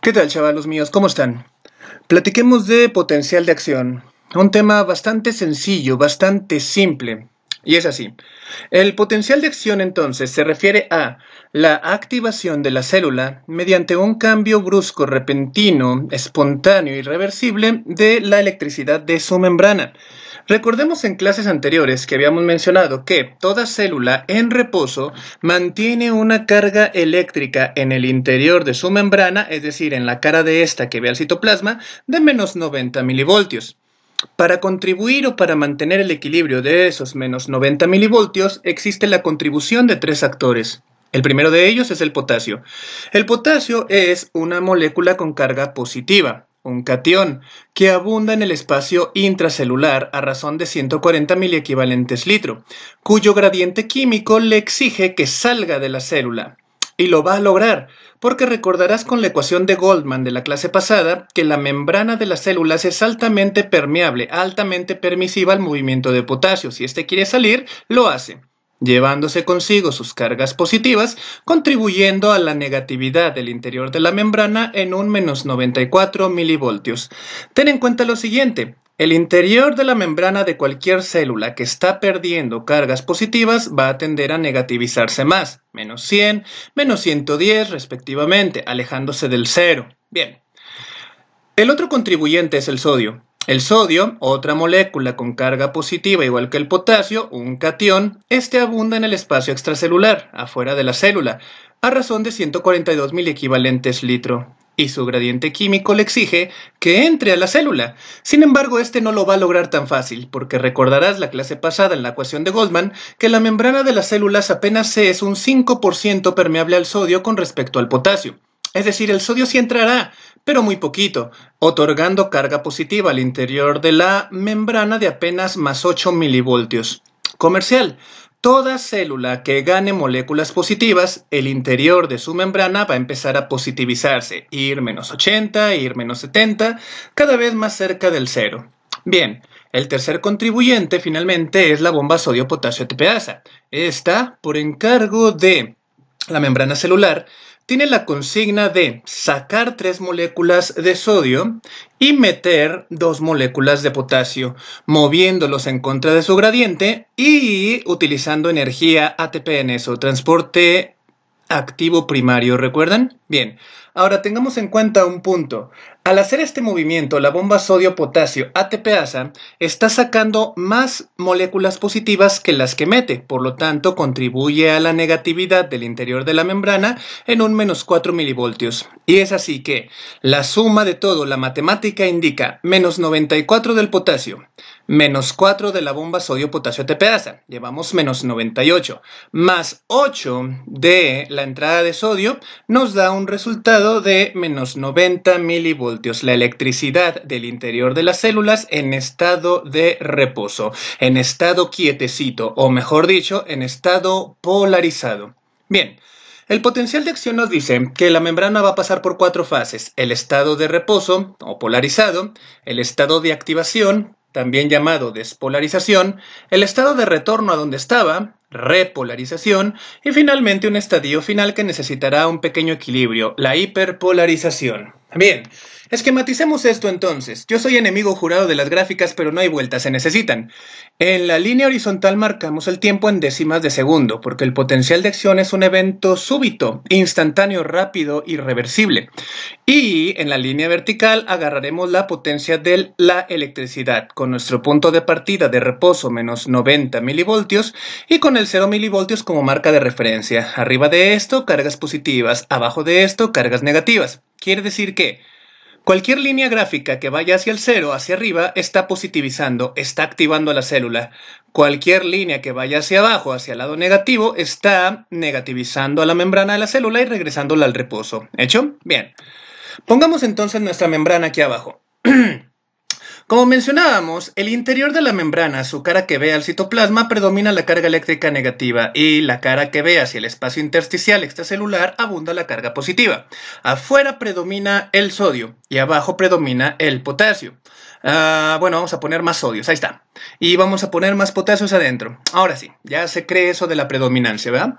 ¿Qué tal, chavalos míos? ¿Cómo están? Platiquemos de potencial de acción. Un tema bastante sencillo, bastante simple. Y es así. El potencial de acción entonces se refiere a la activación de la célula mediante un cambio brusco, repentino, espontáneo, irreversible de la electricidad de su membrana. Recordemos en clases anteriores que habíamos mencionado que toda célula en reposo mantiene una carga eléctrica en el interior de su membrana, es decir, en la cara de esta que ve al citoplasma, de menos 90 milivoltios. Para contribuir o para mantener el equilibrio de esos menos 90 milivoltios existe la contribución de tres actores. El primero de ellos es el potasio. El potasio es una molécula con carga positiva, un catión, que abunda en el espacio intracelular a razón de 140 miliequivalentes litro, cuyo gradiente químico le exige que salga de la célula. Y lo va a lograr, porque recordarás con la ecuación de Goldman de la clase pasada que la membrana de las células es altamente permeable, altamente permisiva al movimiento de potasio. Si éste quiere salir, lo hace llevándose consigo sus cargas positivas, contribuyendo a la negatividad del interior de la membrana en un menos 94 milivoltios. Ten en cuenta lo siguiente, el interior de la membrana de cualquier célula que está perdiendo cargas positivas va a tender a negativizarse más, menos 100, menos 110 respectivamente, alejándose del cero. Bien. El otro contribuyente es el sodio. El sodio, otra molécula con carga positiva igual que el potasio, un cation, este abunda en el espacio extracelular, afuera de la célula, a razón de 142 mil equivalentes litro, y su gradiente químico le exige que entre a la célula. Sin embargo, este no lo va a lograr tan fácil, porque recordarás la clase pasada en la ecuación de Goldman que la membrana de las células apenas es un 5% permeable al sodio con respecto al potasio. Es decir, el sodio sí entrará, pero muy poquito, otorgando carga positiva al interior de la membrana de apenas más 8 milivoltios. Comercial. Toda célula que gane moléculas positivas, el interior de su membrana va a empezar a positivizarse, ir menos 80, ir menos 70, cada vez más cerca del cero. Bien, el tercer contribuyente finalmente es la bomba sodio-potasio-TPasa. Esta, por encargo de la membrana celular, tiene la consigna de sacar tres moléculas de sodio y meter dos moléculas de potasio, moviéndolos en contra de su gradiente y utilizando energía ATP en eso, transporte activo primario, ¿recuerdan? Bien, ahora tengamos en cuenta un punto. Al hacer este movimiento, la bomba sodio-potasio ATPasa está sacando más moléculas positivas que las que mete, por lo tanto contribuye a la negatividad del interior de la membrana en un menos 4 milivoltios. Y es así que la suma de todo la matemática indica menos 94 del potasio, menos 4 de la bomba sodio-potasio tepedasa llevamos menos 98, más 8 de la entrada de sodio, nos da un resultado de menos 90 milivoltios, la electricidad del interior de las células en estado de reposo, en estado quietecito, o mejor dicho, en estado polarizado. Bien, el potencial de acción nos dice que la membrana va a pasar por cuatro fases, el estado de reposo o polarizado, el estado de activación también llamado despolarización, el estado de retorno a donde estaba, repolarización, y finalmente un estadio final que necesitará un pequeño equilibrio, la hiperpolarización. Bien, esquematicemos esto entonces. Yo soy enemigo jurado de las gráficas, pero no hay vueltas, se necesitan. En la línea horizontal marcamos el tiempo en décimas de segundo, porque el potencial de acción es un evento súbito, instantáneo, rápido, irreversible. Y en la línea vertical agarraremos la potencia de la electricidad, con nuestro punto de partida de reposo menos 90 milivoltios y con el 0 milivoltios como marca de referencia. Arriba de esto, cargas positivas, abajo de esto, cargas negativas. Quiere decir que cualquier línea gráfica que vaya hacia el cero, hacia arriba, está positivizando, está activando la célula. Cualquier línea que vaya hacia abajo, hacia el lado negativo, está negativizando a la membrana de la célula y regresándola al reposo. ¿Hecho? Bien. Pongamos entonces nuestra membrana aquí abajo. Como mencionábamos, el interior de la membrana, su cara que ve al citoplasma, predomina la carga eléctrica negativa y la cara que ve hacia el espacio intersticial extracelular abunda la carga positiva. Afuera predomina el sodio y abajo predomina el potasio. Ah, bueno, vamos a poner más sodios, ahí está. Y vamos a poner más potasios adentro. Ahora sí, ya se cree eso de la predominancia, ¿verdad?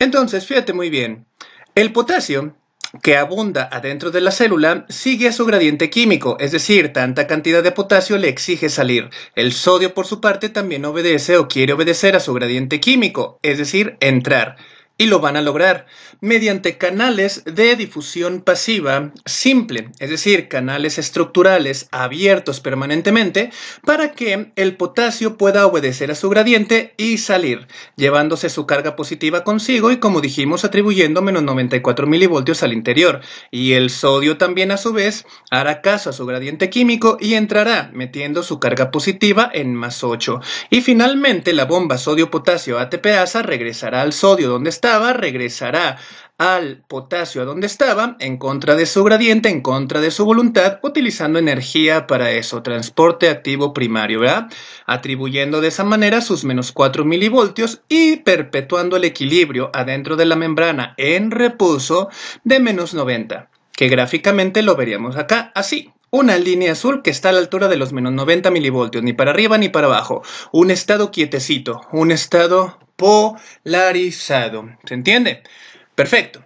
Entonces, fíjate muy bien. El potasio que abunda adentro de la célula sigue a su gradiente químico, es decir, tanta cantidad de potasio le exige salir. El sodio, por su parte, también obedece o quiere obedecer a su gradiente químico, es decir, entrar. Y lo van a lograr mediante canales de difusión pasiva simple, es decir, canales estructurales abiertos permanentemente para que el potasio pueda obedecer a su gradiente y salir, llevándose su carga positiva consigo y como dijimos atribuyendo menos 94 milivoltios al interior. Y el sodio también a su vez hará caso a su gradiente químico y entrará metiendo su carga positiva en más 8. Y finalmente la bomba sodio-potasio ATPasa regresará al sodio donde está regresará al potasio a donde estaba, en contra de su gradiente, en contra de su voluntad, utilizando energía para eso, transporte activo primario, ¿verdad? Atribuyendo de esa manera sus menos 4 milivoltios y perpetuando el equilibrio adentro de la membrana en reposo de menos 90, que gráficamente lo veríamos acá así. Una línea azul que está a la altura de los menos 90 milivoltios, ni para arriba ni para abajo. Un estado quietecito, un estado polarizado. ¿Se entiende? Perfecto.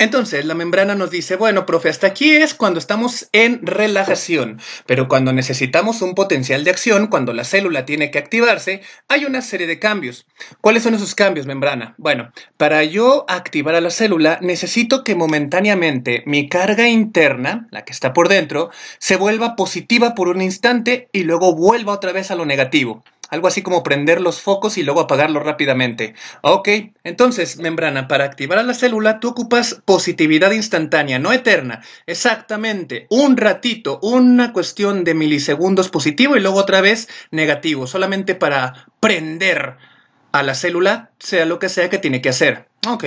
Entonces, la membrana nos dice, bueno, profe, hasta aquí es cuando estamos en relajación, pero cuando necesitamos un potencial de acción, cuando la célula tiene que activarse, hay una serie de cambios. ¿Cuáles son esos cambios, membrana? Bueno, para yo activar a la célula, necesito que momentáneamente mi carga interna, la que está por dentro, se vuelva positiva por un instante y luego vuelva otra vez a lo negativo algo así como prender los focos y luego apagarlo rápidamente. Ok, entonces, membrana, para activar a la célula tú ocupas positividad instantánea, no eterna. Exactamente, un ratito, una cuestión de milisegundos positivo y luego otra vez negativo, solamente para prender a la célula, sea lo que sea que tiene que hacer. Ok.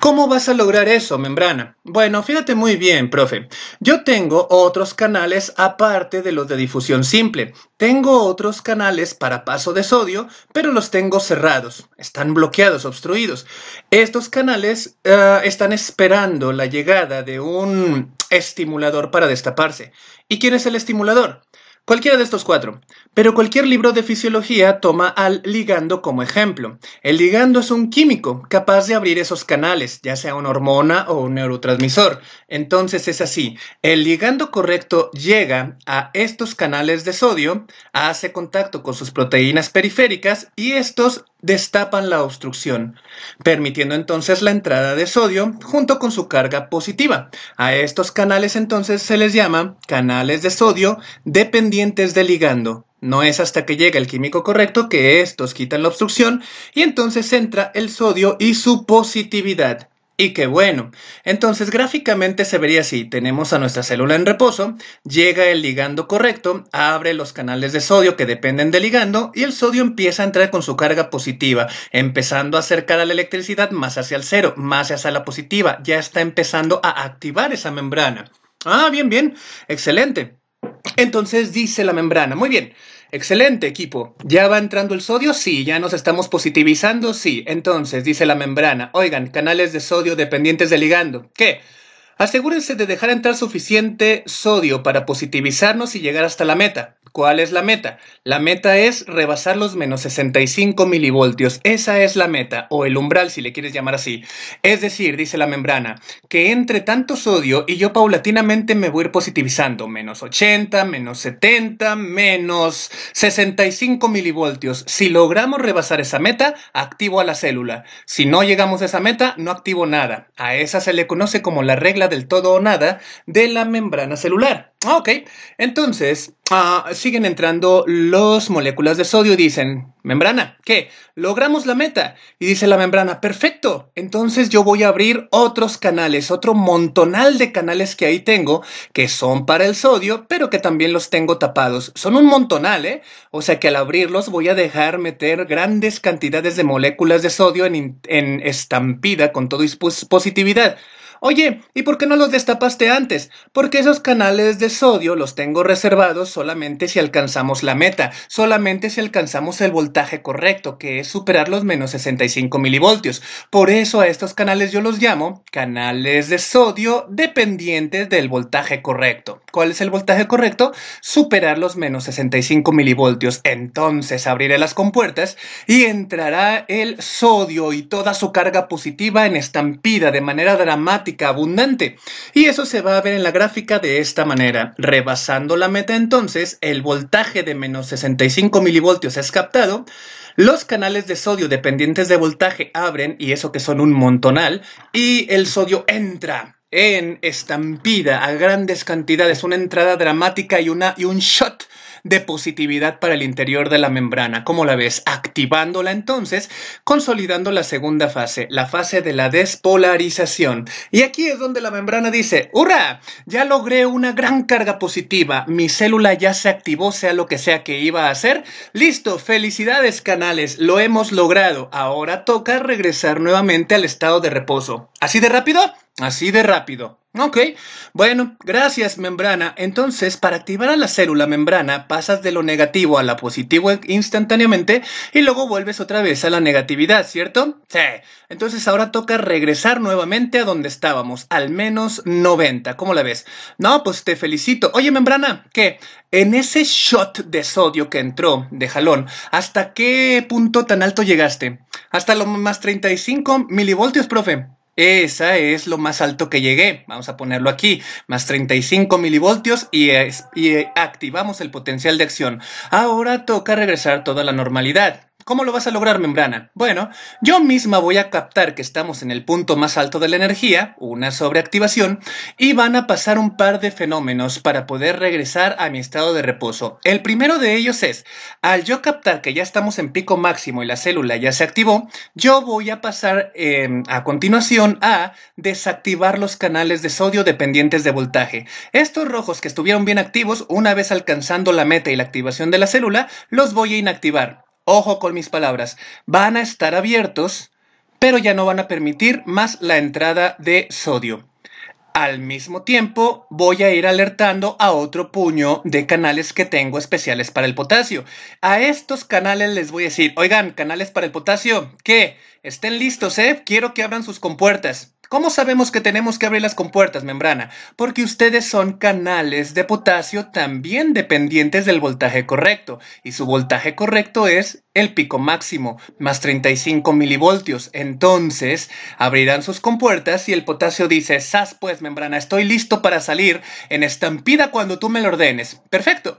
¿Cómo vas a lograr eso, membrana? Bueno, fíjate muy bien, profe. Yo tengo otros canales aparte de los de difusión simple. Tengo otros canales para paso de sodio, pero los tengo cerrados. Están bloqueados, obstruidos. Estos canales eh, están esperando la llegada de un estimulador para destaparse. ¿Y quién es el estimulador? Cualquiera de estos cuatro. Pero cualquier libro de fisiología toma al ligando como ejemplo. El ligando es un químico capaz de abrir esos canales, ya sea una hormona o un neurotransmisor. Entonces es así. El ligando correcto llega a estos canales de sodio, hace contacto con sus proteínas periféricas y estos destapan la obstrucción, permitiendo entonces la entrada de sodio junto con su carga positiva. A estos canales entonces se les llama canales de sodio dependientes de ligando. No es hasta que llega el químico correcto que estos quitan la obstrucción y entonces entra el sodio y su positividad. Y qué bueno. Entonces gráficamente se vería así. Tenemos a nuestra célula en reposo, llega el ligando correcto, abre los canales de sodio que dependen del ligando y el sodio empieza a entrar con su carga positiva, empezando a acercar a la electricidad más hacia el cero, más hacia la positiva. Ya está empezando a activar esa membrana. Ah, bien, bien. Excelente. Entonces dice la membrana. Muy bien. Excelente equipo. ¿Ya va entrando el sodio? Sí, ya nos estamos positivizando, sí. Entonces, dice la membrana, oigan, canales de sodio dependientes de ligando. ¿Qué? Asegúrense de dejar entrar suficiente sodio para positivizarnos y llegar hasta la meta. ¿Cuál es la meta? La meta es rebasar los menos 65 milivoltios. Esa es la meta, o el umbral si le quieres llamar así. Es decir, dice la membrana, que entre tanto sodio y yo paulatinamente me voy a ir positivizando. Menos 80, menos 70, menos 65 milivoltios. Si logramos rebasar esa meta, activo a la célula. Si no llegamos a esa meta, no activo nada. A esa se le conoce como la regla del todo o nada de la membrana celular. Ah, ok, entonces ah, siguen entrando las moléculas de sodio. Dicen, membrana, ¿qué? Logramos la meta. Y dice la membrana, perfecto. Entonces yo voy a abrir otros canales, otro montonal de canales que ahí tengo, que son para el sodio, pero que también los tengo tapados. Son un montonal, ¿eh? O sea que al abrirlos voy a dejar meter grandes cantidades de moléculas de sodio en, estampida con toda dispositividad positividad. Oye, ¿y por qué no los destapaste antes? Porque esos canales de sodio los tengo reservados solamente si alcanzamos la meta, solamente si alcanzamos el voltaje correcto, que es superar los menos 65 milivoltios. Por eso a estos canales yo los llamo canales de sodio dependientes del voltaje correcto. ¿Cuál es el voltaje correcto? Superar los menos 65 milivoltios. Entonces abriré las compuertas y entrará el sodio y toda su carga positiva en estampida de manera dramática abundante. Y eso se va a ver en la gráfica de esta manera. Rebasando la meta entonces, el voltaje de menos 65 milivoltios es captado, los canales de sodio dependientes de voltaje abren, y eso que son un montonal, y el sodio entra en estampida a grandes cantidades, una entrada dramática y, una, y un shot de positividad para el interior de la membrana. ¿Cómo la ves? Activándola entonces, consolidando la segunda fase, la fase de la despolarización. Y aquí es donde la membrana dice, ¡hurra! Ya logré una gran carga positiva, mi célula ya se activó, sea lo que sea que iba a hacer. Listo, felicidades canales, lo hemos logrado. Ahora toca regresar nuevamente al estado de reposo. ¿Así de rápido? Así de rápido. Ok, bueno, gracias membrana. Entonces, para activar a la célula membrana, pasas de lo negativo a la positivo instantáneamente y luego vuelves otra vez a la negatividad, ¿cierto? Sí. Entonces ahora toca regresar nuevamente a donde estábamos, al menos 90. ¿Cómo la ves? No, pues te felicito. Oye, membrana, ¿qué? En ese shot de sodio que entró de jalón, ¿hasta qué punto tan alto llegaste? Hasta los más 35 milivoltios, profe. Esa es lo más alto que llegué. Vamos a ponerlo aquí, más 35 milivoltios y, y activamos el potencial de acción. Ahora toca regresar toda la normalidad. ¿Cómo lo vas a lograr, membrana? Bueno, yo misma voy a captar que estamos en el punto más alto de la energía, una sobreactivación, y van a pasar un par de fenómenos para poder regresar a mi estado de reposo. El primero de ellos es, al yo captar que ya estamos en pico máximo y la célula ya se activó, yo voy a pasar em, a continuación a desactivar los canales de sodio dependientes de voltaje. Estos rojos que estuvieron bien activos, una vez alcanzando la meta y la activación de la célula, los voy a inactivar ojo con mis palabras, van a estar abiertos, pero ya no van a permitir más la entrada de sodio. Al mismo tiempo, voy a ir alertando a otro puño de canales que tengo especiales para el potasio. A estos canales les voy a decir, oigan, canales para el potasio, que estén listos, ¿eh? Quiero que abran sus compuertas. ¿Cómo sabemos que tenemos que abrir las compuertas, membrana? Porque ustedes son canales de potasio también dependientes del voltaje correcto, y su voltaje correcto es el pico máximo, más 35 milivoltios. Entonces, abrirán sus compuertas y el potasio dice, sas pues, membrana, estoy listo para salir en estampida cuando tú me lo ordenes. Perfecto.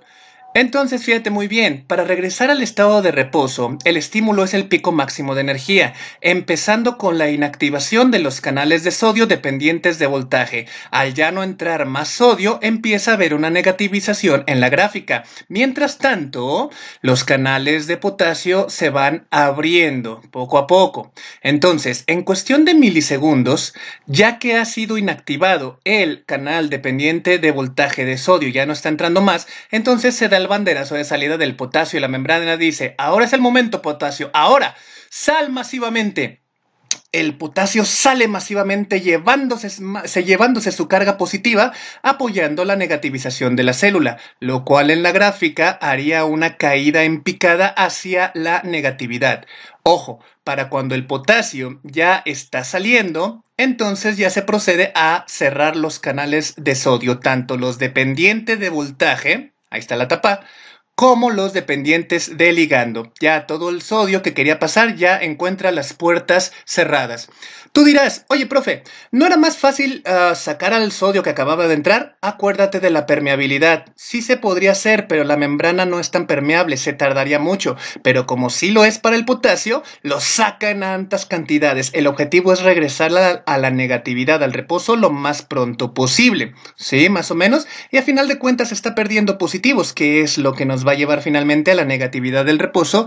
Entonces, fíjate muy bien, para regresar al estado de reposo, el estímulo es el pico máximo de energía, empezando con la inactivación de los canales de sodio dependientes de voltaje. Al ya no entrar más sodio, empieza a haber una negativización en la gráfica. Mientras tanto, los canales de potasio se van abriendo poco a poco. Entonces, en cuestión de milisegundos, ya que ha sido inactivado el canal dependiente de voltaje de sodio, ya no está entrando más, entonces se da el banderazo de salida del potasio y la membrana dice, ahora es el momento potasio, ahora sal masivamente. El potasio sale masivamente llevándose, llevándose su carga positiva, apoyando la negativización de la célula, lo cual en la gráfica haría una caída en picada hacia la negatividad. Ojo, para cuando el potasio ya está saliendo, entonces ya se procede a cerrar los canales de sodio, tanto los dependientes de voltaje, Ahí está la tapa como los dependientes de ligando. Ya todo el sodio que quería pasar ya encuentra las puertas cerradas. Tú dirás, oye profe, ¿no era más fácil ah, sacar al sodio que acababa de entrar? Acuérdate de la permeabilidad. Sí se podría hacer, pero la membrana no es tan permeable, se tardaría mucho. Pero como sí lo es para el potasio, lo saca en altas cantidades. El objetivo es regresar a la negatividad, al reposo, lo más pronto posible. ¿Sí? Más o menos. Y a final de cuentas está perdiendo positivos, que es lo que nos va va a llevar finalmente a la negatividad del reposo,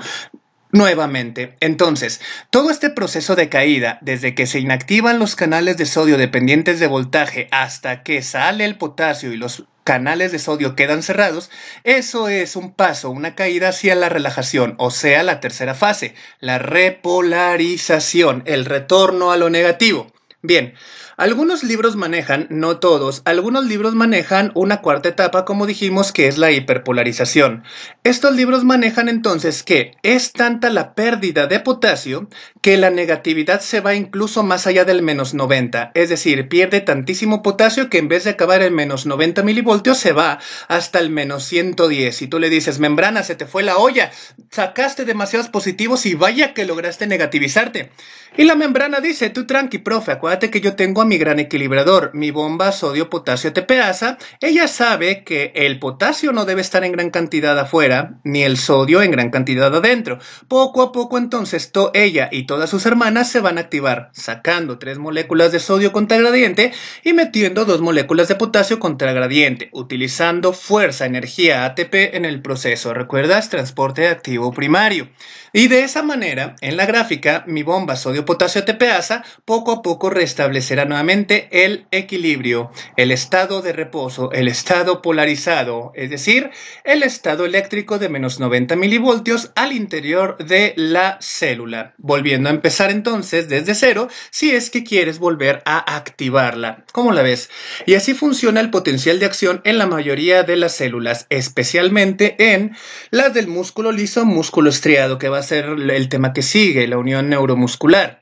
Nuevamente, entonces, todo este proceso de caída, desde que se inactivan los canales de sodio dependientes de voltaje hasta que sale el potasio y los canales de sodio quedan cerrados, eso es un paso, una caída hacia la relajación, o sea, la tercera fase, la repolarización, el retorno a lo negativo. Bien, algunos libros manejan, no todos, algunos libros manejan una cuarta etapa, como dijimos, que es la hiperpolarización. Estos libros manejan entonces que es tanta la pérdida de potasio que la negatividad se va incluso más allá del menos 90, es decir, pierde tantísimo potasio que en vez de acabar en menos 90 milivoltios se va hasta el menos 110. Y tú le dices, membrana, se te fue la olla, sacaste demasiados positivos y vaya que lograste negativizarte. Y la membrana dice, tú tranqui, profe, acuérdate que yo tengo mi gran equilibrador, mi bomba sodio potasio ATPasa, ella sabe que el potasio no debe estar en gran cantidad afuera, ni el sodio en gran cantidad adentro. Poco a poco entonces to ella y todas sus hermanas se van a activar, sacando tres moléculas de sodio contra gradiente y metiendo dos moléculas de potasio contra gradiente, utilizando fuerza, energía, ATP en el proceso. ¿Recuerdas? Transporte activo primario. Y de esa manera, en la gráfica, mi bomba sodio potasio ATPasa poco a poco restablecerá nuevamente el equilibrio, el estado de reposo, el estado polarizado, es decir, el estado eléctrico de menos 90 milivoltios al interior de la célula. Volviendo a empezar entonces desde cero, si es que quieres volver a activarla. ¿Cómo la ves? Y así funciona el potencial de acción en la mayoría de las células, especialmente en las del músculo liso, músculo estriado, que va a ser el tema que sigue, la unión neuromuscular.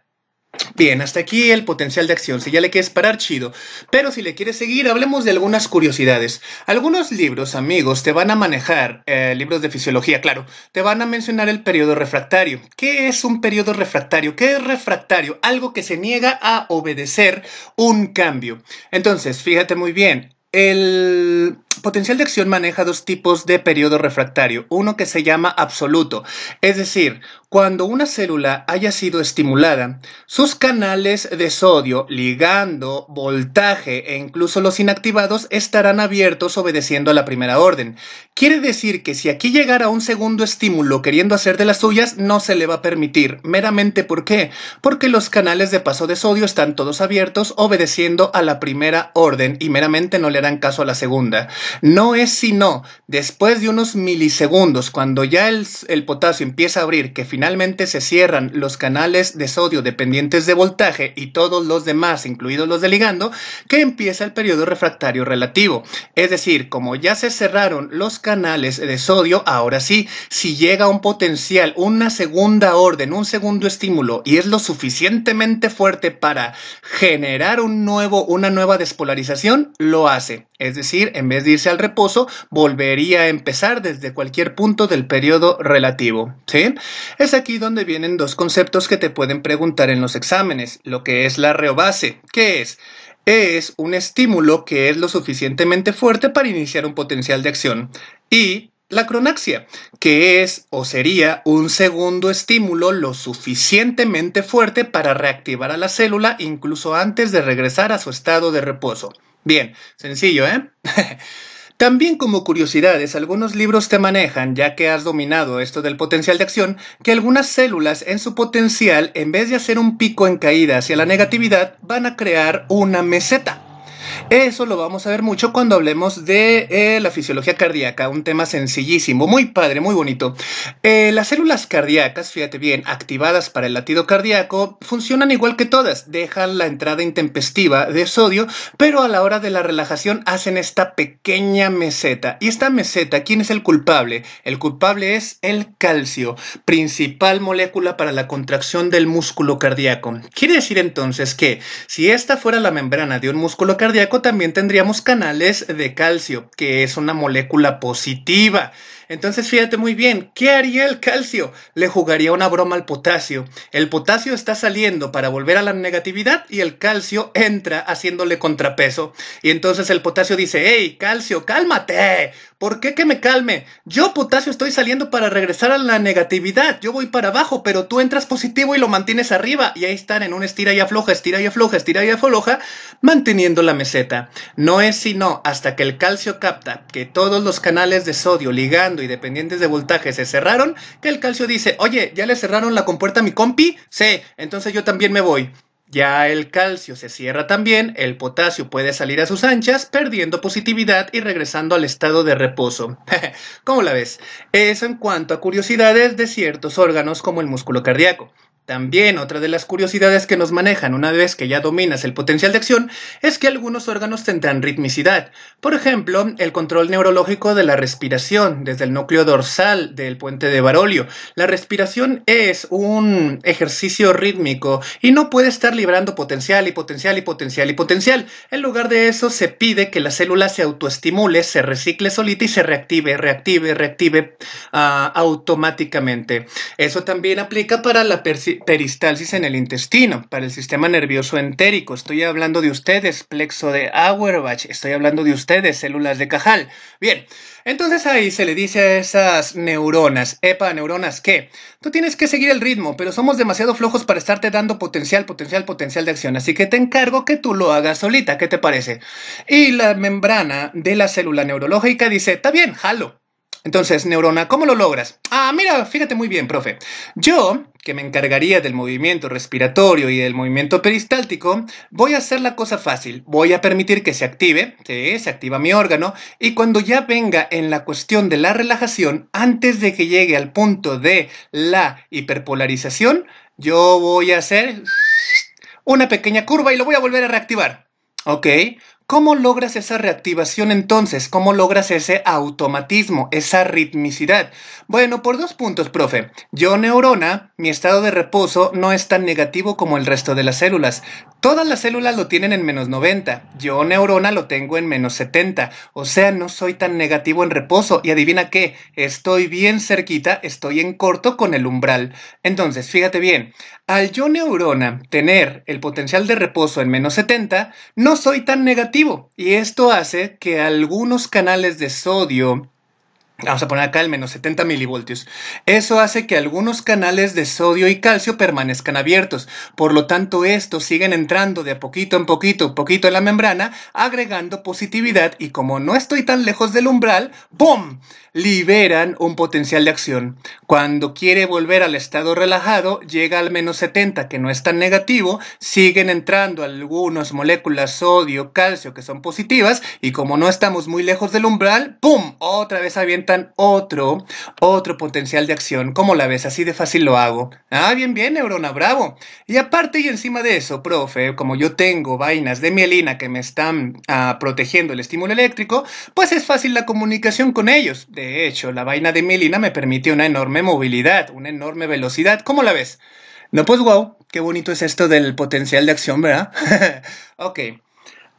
Bien, hasta aquí el potencial de acción. Si ya le quieres parar, chido. Pero si le quieres seguir, hablemos de algunas curiosidades. Algunos libros, amigos, te van a manejar, eh, libros de fisiología, claro, te van a mencionar el periodo refractario. ¿Qué es un periodo refractario? ¿Qué es refractario? Algo que se niega a obedecer un cambio. Entonces, fíjate muy bien, el potencial de acción maneja dos tipos de periodo refractario, uno que se llama absoluto, es decir, cuando una célula haya sido estimulada, sus canales de sodio, ligando, voltaje e incluso los inactivados estarán abiertos obedeciendo a la primera orden. Quiere decir que si aquí llegara un segundo estímulo queriendo hacer de las suyas, no se le va a permitir. Meramente ¿por qué? Porque los canales de paso de sodio están todos abiertos obedeciendo a la primera orden y meramente no le harán caso a la segunda. No es sino después de unos milisegundos, cuando ya el, potasio empieza a abrir, que finalmente se cierran los canales de sodio dependientes de voltaje y todos los demás, incluidos los de ligando, que empieza el periodo refractario relativo. Es decir, como ya se cerraron los canales de sodio, ahora sí, si llega un potencial, una segunda orden, un segundo estímulo y es lo suficientemente fuerte para generar un nuevo, una nueva despolarización, lo hace. Es decir, en vez de al reposo, volvería a empezar desde cualquier punto del periodo relativo. ¿sí? Es aquí donde vienen dos conceptos que te pueden preguntar en los exámenes, lo que es la reobase. ¿Qué es? es un estímulo que es lo suficientemente fuerte para iniciar un potencial de acción. Y la cronaxia, que es o sería un segundo estímulo lo suficientemente fuerte para reactivar a la célula incluso antes de regresar a su estado de reposo. Bien, sencillo, ¿eh? También como curiosidades, algunos libros te manejan, ya que has dominado esto del potencial de acción, que algunas células en su potencial, en vez de hacer un pico en caída hacia la negatividad, van a crear una meseta. Eso lo vamos a ver mucho cuando hablemos de eh, la fisiología cardíaca, un tema sencillísimo, muy padre, muy bonito. Eh, las células cardíacas, fíjate bien, activadas para el latido cardíaco, funcionan igual que todas, dejan la entrada intempestiva de sodio, pero a la hora de la relajación hacen esta pequeña meseta. Y esta meseta, ¿quién es el culpable? El culpable es el calcio, principal molécula para la contracción del músculo cardíaco. Quiere decir entonces que si esta fuera la membrana de un músculo cardíaco, también tendríamos canales de calcio, que es una molécula positiva. Entonces fíjate muy bien, ¿qué haría el calcio? Le jugaría una broma al potasio. El potasio está saliendo para volver a la negatividad y el calcio entra haciéndole contrapeso. Y entonces el potasio dice, hey, calcio, cálmate. ¿Por qué que me calme? Yo, potasio, estoy saliendo para regresar a la negatividad. Yo voy para abajo, pero tú entras positivo y lo mantienes arriba. Y ahí están en un estira y afloja, estira y afloja, estira y afloja, manteniendo la meseta. No es sino hasta que el calcio capta que todos los canales de sodio, ligando, y dependientes de voltaje se cerraron, que el calcio dice, oye, ya le cerraron la compuerta a mi compi, sí, entonces yo también me voy. Ya el calcio se cierra también, el potasio puede salir a sus anchas, perdiendo positividad y regresando al estado de reposo. ¿Cómo la ves? Eso en cuanto a curiosidades de ciertos órganos como el músculo cardíaco. También otra de las curiosidades que nos manejan una vez que ya dominas el potencial de acción es que algunos órganos tendrán ritmicidad. Por ejemplo, el control neurológico de la respiración desde el núcleo dorsal del puente de Barolio. La respiración es un ejercicio rítmico y no puede estar librando potencial y potencial y potencial y potencial. En lugar de eso se pide que la célula se autoestimule, se recicle solita y se reactive, reactive, reactive ah, automáticamente. Eso también aplica para la percepción peristalsis en el intestino, para el sistema nervioso entérico. Estoy hablando de ustedes, plexo de Auerbach, estoy hablando de ustedes, células de Cajal. Bien, entonces ahí se le dice a esas neuronas, epa, neuronas, que tú tienes que seguir el ritmo, pero somos demasiado flojos para estarte dando potencial, potencial, potencial de acción, así que te encargo que tú lo hagas solita, ¿qué te parece? Y la membrana de la célula neurológica dice, está bien, jalo. Entonces, neurona, ¿cómo lo logras? Ah, mira, fíjate muy bien, profe. Yo, que me encargaría del movimiento respiratorio y del movimiento peristáltico, voy a hacer la cosa fácil. Voy a permitir que se active, que se activa mi órgano, y cuando ya venga en la cuestión de la relajación, antes de que llegue al punto de la hiperpolarización, yo voy a hacer una pequeña curva y lo voy a volver a reactivar. ¿Ok? ¿Cómo logras esa reactivación entonces? ¿Cómo logras ese automatismo, esa ritmicidad? Bueno, por dos puntos, profe. Yo, neurona, mi estado de reposo no es tan negativo como el resto de las células. Todas las células lo tienen en menos 90. Yo, neurona, lo tengo en menos 70. O sea, no soy tan negativo en reposo. Y adivina qué, estoy bien cerquita, estoy en corto con el umbral. Entonces, fíjate bien, al yo, neurona, tener el potencial de reposo en menos 70, no soy tan negativo y esto hace que algunos canales de sodio Vamos a poner acá el menos 70 milivoltios. Eso hace que algunos canales de sodio y calcio permanezcan abiertos. Por lo tanto, estos siguen entrando de poquito en poquito, poquito en la membrana, agregando positividad y como no estoy tan lejos del umbral, ¡pum! Liberan un potencial de acción. Cuando quiere volver al estado relajado, llega al menos 70, que no es tan negativo, siguen entrando algunas moléculas sodio, calcio, que son positivas y como no estamos muy lejos del umbral, ¡pum! Otra vez avienta otro, otro potencial de acción. ¿Cómo la ves? Así de fácil lo hago. Ah, bien, bien, Neurona, bravo. Y aparte y encima de eso, profe, como yo tengo vainas de mielina que me están ah, protegiendo el estímulo eléctrico, pues es fácil la comunicación con ellos. De hecho, la vaina de mielina me permite una enorme movilidad, una enorme velocidad. ¿Cómo la ves? No, pues wow, qué bonito es esto del potencial de acción, ¿verdad? ok.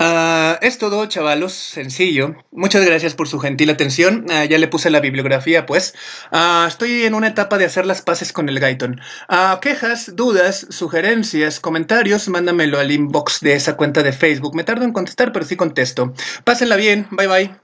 Ah, es todo, chavalos, sencillo. Muchas gracias por su gentil atención. Ah, ya le puse la bibliografía, pues. Ah, estoy en una etapa de hacer las paces con el Gaiton. quejas, dudas, sugerencias, comentarios, mándamelo al inbox de esa cuenta de Facebook. Me tardo en contestar, pero sí contesto. Pásenla bien, bye bye.